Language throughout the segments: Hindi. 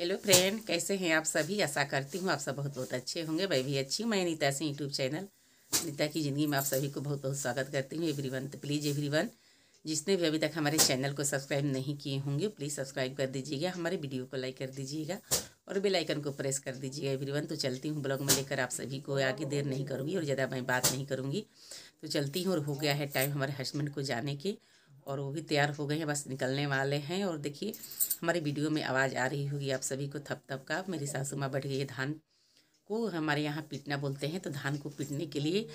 हेलो फ्रेंड कैसे हैं आप सभी आशा करती हूँ आप सब बहुत बहुत अच्छे होंगे मैं भी अच्छी हूँ मैं नीता सिंह यूट्यूब चैनल नीता की ज़िंदगी में आप सभी को बहुत बहुत स्वागत करती हूँ एवरीवन तो प्लीज़ एवरीवन जिसने भी अभी तक हमारे चैनल को सब्सक्राइब नहीं किए होंगे प्लीज़ सब्सक्राइब कर दीजिएगा हमारे वीडियो को लाइक कर दीजिएगा और बेलाइकन को प्रेस कर दीजिएगा एवरी तो चलती हूँ ब्लॉग में लेकर आप सभी को आगे देर नहीं करूँगी और ज़्यादा मैं बात नहीं करूँगी तो चलती हूँ और हो गया है टाइम हमारे हस्बैंड को जाने के और वो भी तैयार हो गए हैं बस निकलने वाले हैं और देखिए हमारी वीडियो में आवाज़ आ रही होगी आप सभी को थप थप का मेरी सासू माँ बैठ गई है धान को हमारे यहाँ पीटना बोलते हैं तो धान को पीटने के लिए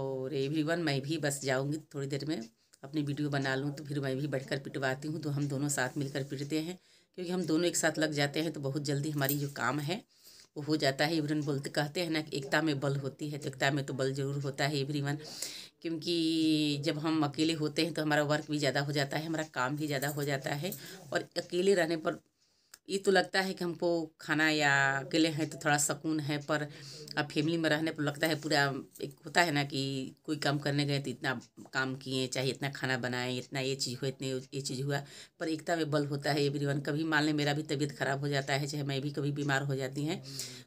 और एवरीवन मैं भी बस जाऊँगी थोड़ी देर में अपनी वीडियो बना लूँ तो फिर मैं भी बैठकर पिटवाती हूँ तो हम दोनों साथ मिलकर पीटते हैं क्योंकि हम दोनों एक साथ लग जाते हैं तो बहुत जल्दी हमारी जो काम है वो हो जाता है इवरन बोलते कहते हैं ना कि एकता में बल होती है तो एकता में तो बल जरूर होता है एवरी क्योंकि जब हम अकेले होते हैं तो हमारा वर्क भी ज़्यादा हो जाता है हमारा काम भी ज़्यादा हो जाता है और अकेले रहने पर ये तो लगता है कि हमको खाना या अकेले हैं तो थोड़ा सुकून है पर अब फैमिली में रहने पर लगता है पूरा एक होता है ना कि कोई काम करने गए तो इतना काम किए चाहे इतना खाना बनाए इतना ये चीज़ हुआ इतने ये चीज़ हुआ पर एकता में बल होता है एवरी वन कभी मान लें मेरा भी तबीयत ख़राब हो जाता है चाहे मैं भी कभी बीमार हो जाती हैं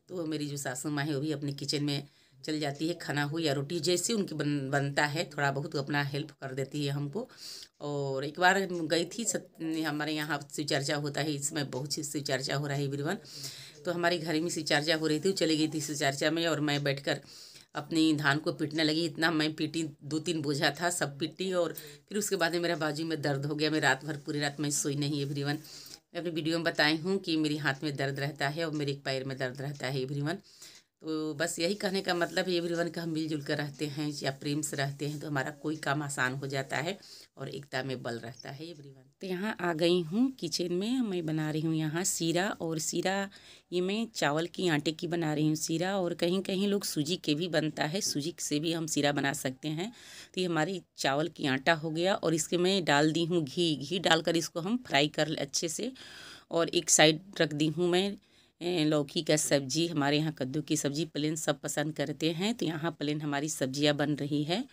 तो मेरी जो सासू माँ है वो भी अपने किचन में चल जाती है खाना हो या रोटी जैसे उनकी बन बनता है थोड़ा बहुत अपना हेल्प कर देती है हमको और एक बार गई थी सत, हमारे यहाँ सुचर्चा होता है इसमें बहुत सी सुचर्चा हो रहा है एवरीवन तो हमारे घर में सुचर्चा हो रही थी चली गई थी सुचर्चा में और मैं बैठकर अपनी धान को पीटने लगी इतना मैं पीटी दो तीन बोझा था सब पीटी और फिर उसके बाद में मेरा बाजू में दर्द हो गया मैं रात भर पूरी रात मैं सोई नहीं एवरीवन मैं अपनी वीडियो में बताई हूँ कि मेरे हाथ में दर्द रहता है और मेरे पैर में दर्द रहता है एवरीवन तो बस यही कहने का मतलब है एवरी वन का हम मिलजुल कर रहते हैं या प्रेम से रहते हैं तो हमारा कोई काम आसान हो जाता है और एकता में बल रहता है एवरी वन तो यहाँ आ गई हूँ किचन में मैं बना रही हूँ यहाँ सीरा और सीरा ये मैं चावल की आटे की बना रही हूँ सीरा और कहीं कहीं लोग सूजी के भी बनता है सूजी से भी हम सीरा बना सकते हैं तो ये हमारी चावल की आटा हो गया और इसके मैं डाल दी हूँ घी घी डालकर इसको हम फ्राई कर अच्छे से और एक साइड रख दी हूँ मैं लौकी का सब्जी हमारे यहाँ कद्दू की सब्जी प्लेन सब पसंद करते हैं तो यहाँ प्लेन हमारी सब्जियाँ बन रही है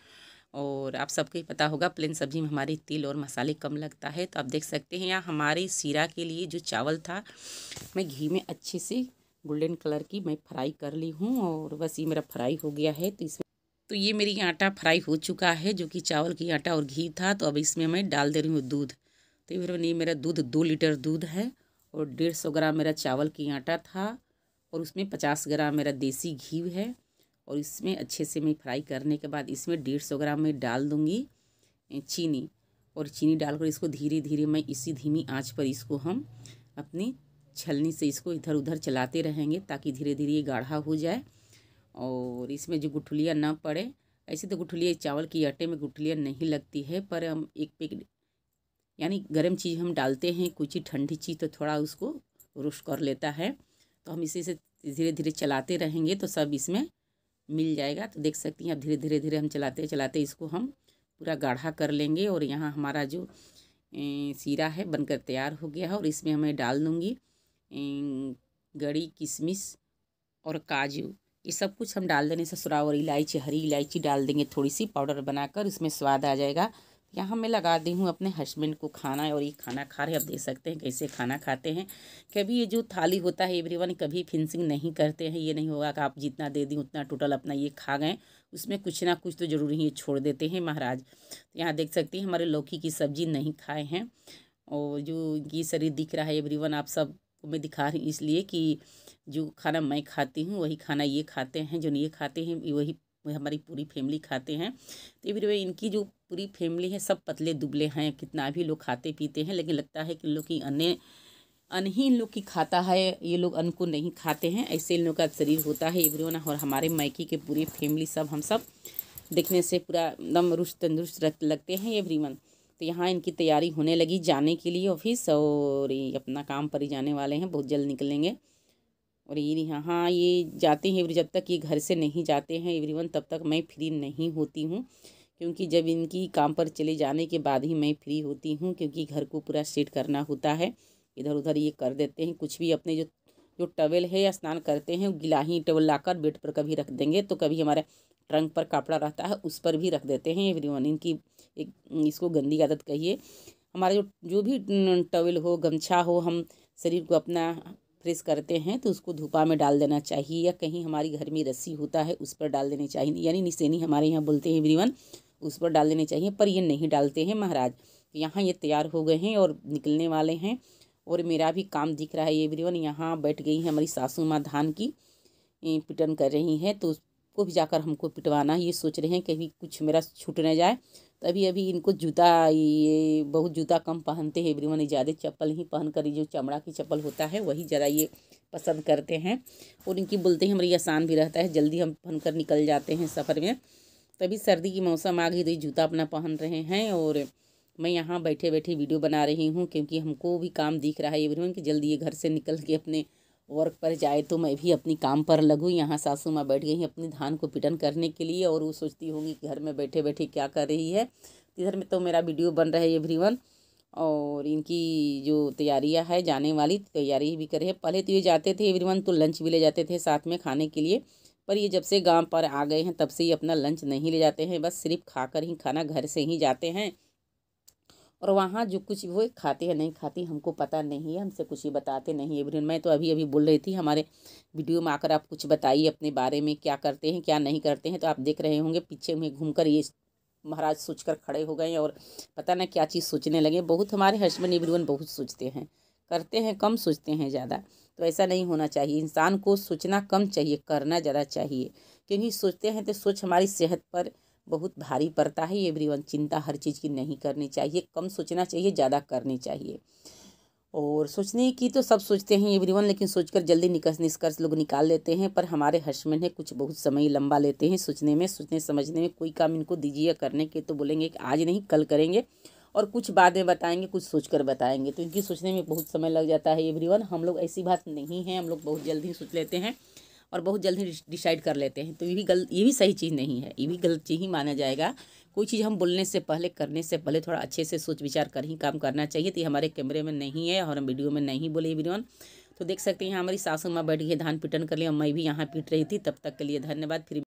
और आप सबको ही पता होगा प्लेन सब्जी में हमारे तिल और मसाले कम लगता है तो आप देख सकते हैं यहाँ हमारे सीरा के लिए जो चावल था मैं घी में अच्छे से गोल्डन कलर की मैं फ्राई कर ली हूँ और बस ये मेरा फ्राई हो गया है तो इसमें तो ये मेरी आटा फ्राई हो चुका है जो कि चावल की आटा और घी था तो अब इसमें मैं डाल दे रही हूँ दूध तो ये मेरा दूध दो लीटर दूध है और डेढ़ सौ ग्राम मेरा चावल की आटा था और उसमें पचास ग्राम मेरा देसी घी है और इसमें अच्छे से मैं फ्राई करने के बाद इसमें डेढ़ सौ ग्राम मैं डाल दूँगी चीनी और चीनी डालकर इसको धीरे धीरे मैं इसी धीमी आंच पर इसको हम अपनी छलनी से इसको इधर उधर चलाते रहेंगे ताकि धीरे धीरे ये गाढ़ा हो जाए और इसमें जो गुठलियाँ ना पड़े ऐसे तो गुठलियाँ चावल की आटे में गुठलियाँ नहीं लगती है पर हम एक पैकेट यानी गर्म चीज़ हम डालते हैं कोई चीज़ ठंडी चीज़ तो थोड़ा उसको रोस्ट कर लेता है तो हम इसी से धीरे धीरे चलाते रहेंगे तो सब इसमें मिल जाएगा तो देख सकती हैं अब धीरे धीरे धीरे हम चलाते चलाते इसको हम पूरा गाढ़ा कर लेंगे और यहाँ हमारा जो सीरा है बनकर तैयार हो गया है और इसमें हमें डाल दूँगी गड़ी किशमिश और काजू ये सब कुछ हम डाल देने से सुरा और इलायची हरी इलायची डाल देंगे थोड़ी सी पाउडर बनाकर इसमें स्वाद आ जाएगा यहाँ मैं लगा दी हूँ अपने हस्बैंड को खाना और ये खाना खा रहे आप देख सकते हैं कैसे खाना खाते हैं कभी ये जो थाली होता है एवरीवन कभी फिनसिंग नहीं करते हैं ये नहीं होगा कि आप जितना दे दी उतना टोटल अपना ये खा गए उसमें कुछ ना कुछ तो ज़रूर ये छोड़ देते हैं महाराज तो यहाँ देख सकते हैं हमारे लौकी की सब्ज़ी नहीं खाए हैं और जो ये शरीर दिख रहा है एवरीवन आप सब मैं दिखा रही इसलिए कि जो खाना मैं खाती हूँ वही खाना ये खाते हैं जो नहीं खाते हैं वही हमारी पूरी फैमिली खाते हैं तो एवरीवे इनकी जो पूरी फैमिली है सब पतले दुबले हैं कितना भी लोग खाते पीते हैं लेकिन लगता है कि लोग की अन्य अन ही इन लोग की खाता है ये लोग अन्न को नहीं खाते हैं ऐसे इन लोग का शरीर होता है एवरीवन और हमारे मैकी के पूरी फैमिली सब हम सब देखने से पूरा एकदम रुस्त तंदुरुस्त लगते हैं एवरीवन तो यहाँ इनकी तैयारी होने लगी जाने के लिए ऑफिस और ये अपना काम पर ही जाने वाले हैं बहुत जल्द निकलेंगे और ये यहाँ हाँ, ये जाते हैं जब तक ये घर से नहीं जाते हैं एवरीवन तब तक मैं फ्री नहीं होती हूँ क्योंकि जब इनकी काम पर चले जाने के बाद ही मैं फ्री होती हूँ क्योंकि घर को पूरा सेट करना होता है इधर उधर ये कर देते हैं कुछ भी अपने जो जो टवेल है या स्नान करते हैं गिला ही टवेल लाकर बेड पर कभी रख देंगे तो कभी हमारे ट्रंक पर कपड़ा रहता है उस पर भी रख देते हैं एवरी वन इनकी एक इसको गंदी आदत कहिए हमारा जो जो भी टवेल हो गमछा हो हम शरीर को अपना फ्रेश करते हैं तो उसको धुपा में डाल देना चाहिए या कहीं हमारी घर में रस्सी होता है उस पर डाल देनी चाहिए यानी निशेनी हमारे यहाँ बोलते हैं एवरी उस पर डाल देने चाहिए पर ये नहीं डालते हैं महाराज यहाँ ये तैयार हो गए हैं और निकलने वाले हैं और मेरा भी काम दिख रहा है ये एवरीवन यहाँ बैठ गई है हमारी सासू माँ धान की पिटन कर रही हैं तो उसको भी जाकर हमको पिटवाना ये सोच रहे हैं कहीं कुछ मेरा छूट न जाए तभी अभी इनको जूता ये बहुत जूता कम पहनते हैं एवरीवन ज़्यादा चप्पल ही पहन कर जो चमड़ा की चप्पल होता है वही ज़रा ये पसंद करते हैं और इनकी बोलते हैं हमारी आसान भी रहता है जल्दी हम पहन कर निकल जाते हैं सफ़र में तभी सर्दी की मौसम आ गई तो जूता अपना पहन रहे हैं और मैं यहाँ बैठे बैठे वीडियो बना रही हूँ क्योंकि हमको भी काम दिख रहा है एवरीवन कि जल्दी ये घर से निकल के अपने वर्क पर जाए तो मैं भी अपनी काम पर लगूँ यहाँ सासू माँ बैठ गई अपनी धान को पिटन करने के लिए और वो सोचती होगी कि घर में बैठे बैठे क्या कर रही है इधर में तो मेरा वीडियो बन रहा है एवरीवन और इनकी जो तैयारियाँ है जाने वाली तैयारी भी करे पहले तो ये जाते थे एवरीवन तो लंच भी ले जाते थे साथ में खाने के लिए पर ये जब से गांव पर आ गए हैं तब से ये अपना लंच नहीं ले जाते हैं बस सिर्फ खाकर ही खाना घर से ही जाते हैं और वहाँ जो कुछ वो खाते हैं नहीं खाते हमको पता नहीं है हमसे कुछ ही बताते नहीं है मैं तो अभी अभी बोल रही थी हमारे वीडियो में आकर आप कुछ बताइए अपने बारे में क्या करते हैं क्या नहीं करते हैं तो आप देख रहे होंगे पीछे में घूम ये महाराज सोच कर खड़े हो गए और पता ना क्या चीज़ सोचने लगे बहुत हमारे हस्बैंड एवरीवन बहुत सोचते हैं करते हैं कम सोचते हैं ज़्यादा तो ऐसा नहीं होना चाहिए इंसान को सोचना कम चाहिए करना ज़्यादा चाहिए क्योंकि सोचते हैं तो सोच हमारी सेहत पर बहुत भारी पड़ता है वन चिंता हर चीज़ की नहीं करनी चाहिए कम सोचना चाहिए ज़्यादा करनी चाहिए और सोचने की तो सब सोचते हैं वन लेकिन सोचकर जल्दी निकस निष्कर्ष लोग निकाल लेते हैं पर हमारे हस्बैंड है कुछ बहुत समय लंबा लेते हैं सोचने में सोचने समझने में कोई काम इनको दीजिए करने के तो बोलेंगे कि आज नहीं कल करेंगे और कुछ बाद में बताएंगे कुछ सोच कर बताएंगे तो इनकी सोचने में बहुत समय लग जाता है एवरीवन हम लोग ऐसी बात नहीं है हम लोग बहुत जल्दी सोच लेते हैं और बहुत जल्दी डिसाइड कर लेते हैं तो ये भी गलत ये भी सही चीज़ नहीं है ये भी गलत चीज़ ही माना जाएगा कोई चीज़ हम बोलने से पहले करने से पहले थोड़ा अच्छे से सोच विचार कर ही काम करना चाहिए तो ये हमारे कैमरे में नहीं है और हम वीडियो में नहीं बोले एवरीवन तो देख सकते हैं हमारी सासू माँ बैठ गई धान पीटन कर लिया मैं भी यहाँ पीट रही थी तब तक के लिए धन्यवाद फिर